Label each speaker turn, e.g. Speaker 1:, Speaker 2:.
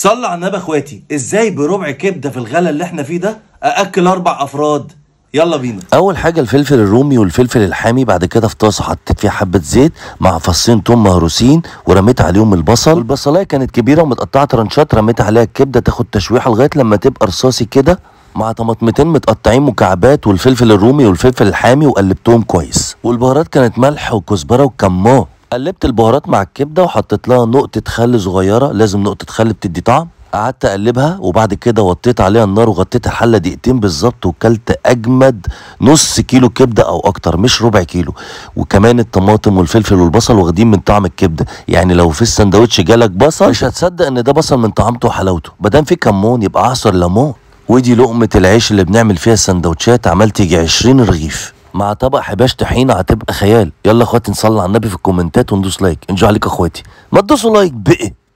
Speaker 1: صلى على النبي اخواتي ازاي بربع كبده في الغلا اللي احنا فيه ده ااكل اربع افراد يلا بينا اول حاجه الفلفل الرومي والفلفل الحامي بعد كده في طاسه حطيت فيها حبه زيت مع فصين توم مهروسين ورميت عليهم البصل البصلايه كانت كبيره ومتقطعه ترنشات رميت عليها الكبده تاخد تشويحه لغايه لما تبقى رصاصي كده مع طماطمتين متقطعين مكعبات والفلفل الرومي والفلفل الحامي وقلبتهم كويس والبهارات كانت ملح وكزبره وكمون قلبت البهارات مع الكبده وحطيت لها نقطه خل صغيره لازم نقطه خل بتدي طعم قعدت اقلبها وبعد كده وطيت عليها النار وغطيت الحله دقيقتين بالظبط وكلت اجمد نص كيلو كبده او اكتر مش ربع كيلو وكمان الطماطم والفلفل والبصل واخدين من طعم الكبده يعني لو في السندوتش جالك بصل مش هتصدق ان ده بصل من طعمته وحلاوته ما دام في كمون يبقى اعصر ليمون ودي لقمه العيش اللي بنعمل فيها السندوتشات عملت يجي 20 رغيف مع طبق حباش طحينه هتبقى خيال يلا اخواتي نصلي على النبي في الكومنتات وندوس لايك انجو عليك اخواتي ما تدوسوا لايك بقى